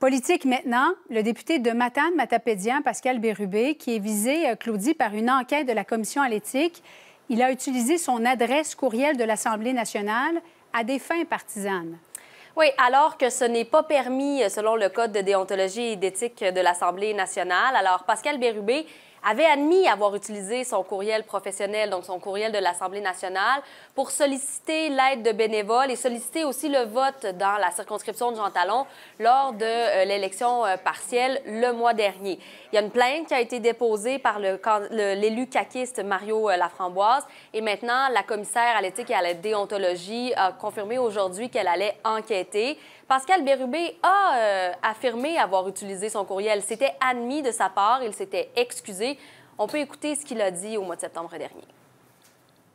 Politique maintenant, le député de Matane, Matapédian, Pascal Bérubé, qui est visé, euh, Claudie, par une enquête de la Commission à l'éthique. Il a utilisé son adresse courriel de l'Assemblée nationale à des fins partisanes. Oui, alors que ce n'est pas permis euh, selon le Code de déontologie et d'éthique de l'Assemblée nationale. Alors, Pascal Bérubé avait admis avoir utilisé son courriel professionnel, donc son courriel de l'Assemblée nationale, pour solliciter l'aide de bénévoles et solliciter aussi le vote dans la circonscription de Jean Talon lors de euh, l'élection euh, partielle le mois dernier. Il y a une plainte qui a été déposée par l'élu caquiste Mario euh, Laframboise et maintenant la commissaire à l'éthique et à la déontologie a confirmé aujourd'hui qu'elle allait enquêter. Pascal Bérubé a euh, affirmé avoir utilisé son courriel. C'était admis de sa part, il s'était excusé. On peut écouter ce qu'il a dit au mois de septembre dernier.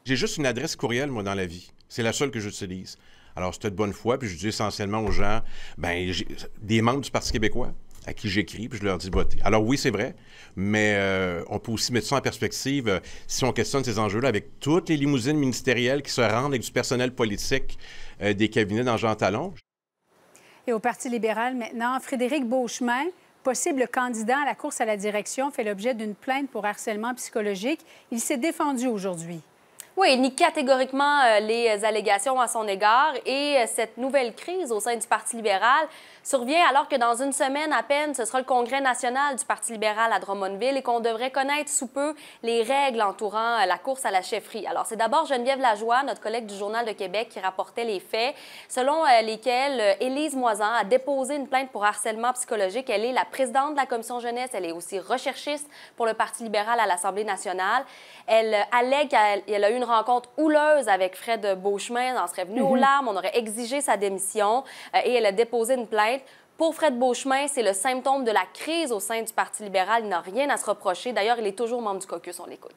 J'ai juste une adresse courriel, moi, dans la vie. C'est la seule que j'utilise. Alors, c'était de bonne foi, puis je dis essentiellement aux gens, ben, des membres du Parti québécois à qui j'écris, puis je leur dis de voter. Alors oui, c'est vrai, mais euh, on peut aussi mettre ça en perspective euh, si on questionne ces enjeux-là avec toutes les limousines ministérielles qui se rendent avec du personnel politique des cabinets dans Jean Talon et au Parti libéral maintenant. Frédéric Beauchemin, possible candidat à la course à la direction, fait l'objet d'une plainte pour harcèlement psychologique. Il s'est défendu aujourd'hui. Oui, il nie catégoriquement euh, les allégations à son égard et euh, cette nouvelle crise au sein du Parti libéral survient alors que dans une semaine à peine, ce sera le Congrès national du Parti libéral à Drummondville et qu'on devrait connaître sous peu les règles entourant euh, la course à la chefferie. Alors, c'est d'abord Geneviève Lajoie, notre collègue du Journal de Québec, qui rapportait les faits selon lesquels Élise Moisan a déposé une plainte pour harcèlement psychologique. Elle est la présidente de la Commission jeunesse. Elle est aussi recherchiste pour le Parti libéral à l'Assemblée nationale. Elle allègue qu'elle a eu une rencontre houleuse avec Fred Beauchemin. On en serait venu aux mhm. larmes. On aurait exigé sa démission euh, et elle a déposé une plainte. Pour Fred Beauchemin, c'est le symptôme de la crise au sein du Parti libéral. Il n'a rien à se reprocher. D'ailleurs, il est toujours membre du caucus. On l'écoute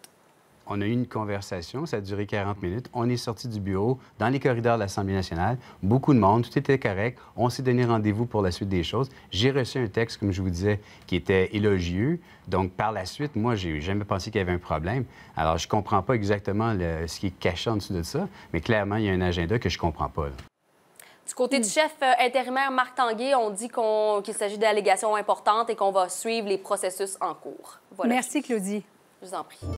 on a eu une conversation, ça a duré 40 minutes. On est sorti du bureau, dans les corridors de l'Assemblée nationale, beaucoup de monde, tout était correct. On s'est donné rendez-vous pour la suite des choses. J'ai reçu un texte, comme je vous disais, qui était élogieux. Donc, par la suite, moi, j'ai jamais pensé qu'il y avait un problème. Alors, je comprends pas exactement ce qui est caché en dessous de ça, mais clairement, il y a un agenda que je comprends pas. Du côté du chef euh, intérimaire Marc Tanguay, on dit qu'il s'agit d'allégations importantes et qu'on va suivre les processus en cours. Merci, Claudie. Je vous en prie.